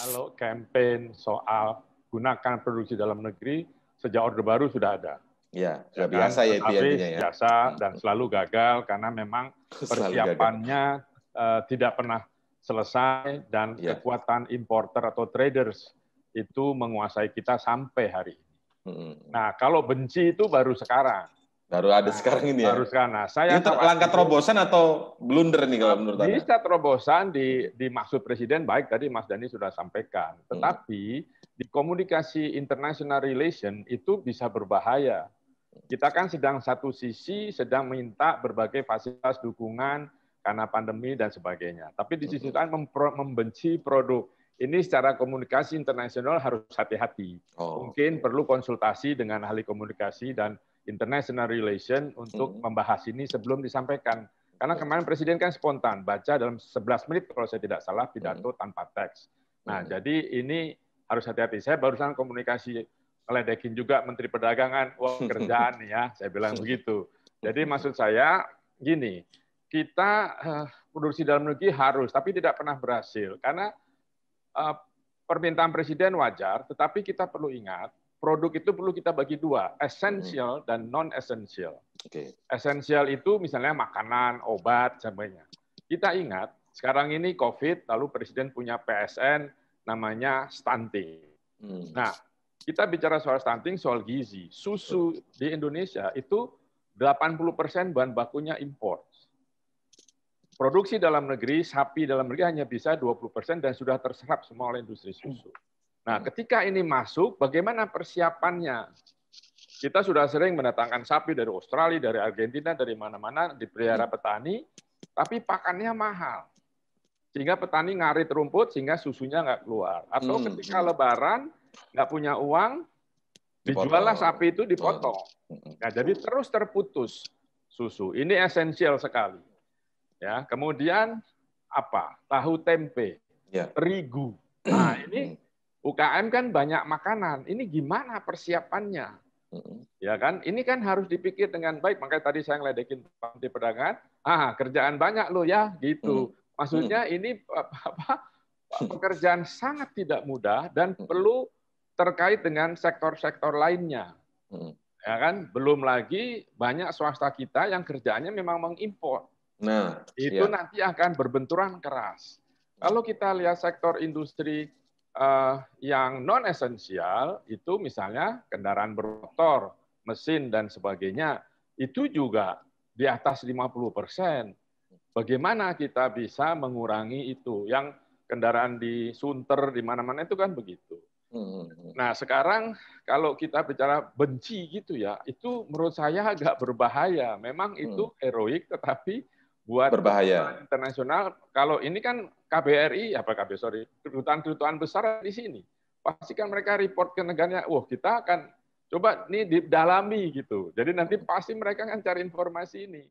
kalau campaign soal gunakan produksi dalam negeri sejak Orde Baru sudah ada. Ya, sudah ya, ya, biasa ya biasa, ya. Biasa dan selalu gagal karena memang persiapannya uh, tidak pernah selesai dan ya. kekuatan importer atau traders itu menguasai kita sampai hari ini. Hmm. Nah, kalau benci itu baru sekarang. Baru ada nah, sekarang ini ya. Baru sekarang. Nah, saya ini langkah terobosan atau blunder nih kalau menurut Anda? Bisa terobosan di dimaksud presiden baik tadi Mas Dani sudah sampaikan. Hmm. Tetapi hmm. di komunikasi international relation itu bisa berbahaya. Kita kan sedang satu sisi sedang minta berbagai fasilitas dukungan karena pandemi dan sebagainya. Tapi di sisi hmm. lain membenci produk ini secara komunikasi internasional harus hati-hati. Oh, Mungkin perlu konsultasi dengan ahli komunikasi dan international relation untuk hmm. membahas ini sebelum disampaikan. Karena iya. kemarin Presiden kan spontan baca dalam 11 menit kalau saya tidak salah pidato hmm. tanpa teks. Nah, hmm. jadi ini harus hati-hati. Saya barusan komunikasi ledekin juga Menteri Perdagangan, wah kerjaan ya, saya bilang begitu. Jadi maksud saya gini, kita uh, produksi dalam negeri harus, tapi tidak pernah berhasil. Karena uh, permintaan Presiden wajar, tetapi kita perlu ingat produk itu perlu kita bagi dua, hmm. esensial dan non esensial. Okay. Esensial itu misalnya makanan, obat, sebagainya. Kita ingat sekarang ini COVID, lalu Presiden punya PSN namanya stunting. Hmm. Nah, kita bicara soal stunting, soal gizi. Susu di Indonesia itu 80% bahan bakunya impor. Produksi dalam negeri, sapi dalam negeri hanya bisa 20% dan sudah terserap semua oleh industri susu. Hmm. Nah, ketika ini masuk, bagaimana persiapannya? Kita sudah sering mendatangkan sapi dari Australia, dari Argentina, dari mana-mana, di dipelihara hmm. petani, tapi pakannya mahal. Sehingga petani ngarit rumput, sehingga susunya nggak keluar. Atau hmm. ketika lebaran, nggak punya uang, dijuallah sapi itu dipotong. Hmm. Nah, jadi terus terputus susu. Ini esensial sekali. Ya, kemudian apa? Tahu tempe, ya. terigu. Nah, ini UKM kan banyak makanan. Ini gimana persiapannya? Ya kan? Ini kan harus dipikir dengan baik. Makanya tadi saya ngeledekin di Perdagangan. Ah, kerjaan banyak lo ya, gitu. Maksudnya ini eh, apa, pekerjaan sangat tidak mudah dan perlu terkait dengan sektor-sektor lainnya. Ya kan? Belum lagi banyak swasta kita yang kerjaannya memang mengimpor. Nah, itu ya. nanti akan berbenturan keras. Mm. Kalau kita lihat sektor industri uh, yang non esensial itu misalnya kendaraan bermotor, mesin dan sebagainya itu juga di atas 50 persen. Bagaimana kita bisa mengurangi itu? Yang kendaraan di Sunter di mana-mana itu kan begitu. Hmm. Nah sekarang kalau kita bicara benci gitu ya, itu menurut saya agak berbahaya. Memang itu hmm. heroik, tetapi buat berbahaya internasional. Kalau ini kan KBRI ya, apa KBRI sorry kedutaan-kedutaan besar di sini pastikan mereka report ke negaranya. Wah kita akan coba nih didalami gitu. Jadi nanti pasti mereka akan cari informasi ini.